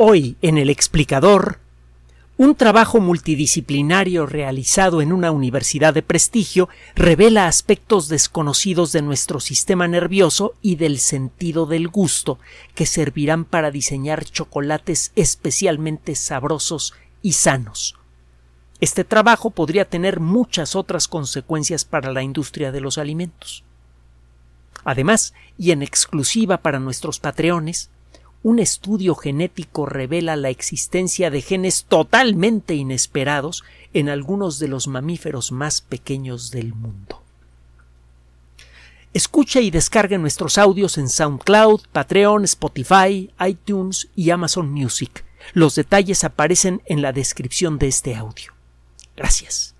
Hoy, en el explicador, un trabajo multidisciplinario realizado en una universidad de prestigio revela aspectos desconocidos de nuestro sistema nervioso y del sentido del gusto, que servirán para diseñar chocolates especialmente sabrosos y sanos. Este trabajo podría tener muchas otras consecuencias para la industria de los alimentos. Además, y en exclusiva para nuestros patreones, un estudio genético revela la existencia de genes totalmente inesperados en algunos de los mamíferos más pequeños del mundo. Escuche y descargue nuestros audios en SoundCloud, Patreon, Spotify, iTunes y Amazon Music. Los detalles aparecen en la descripción de este audio. Gracias.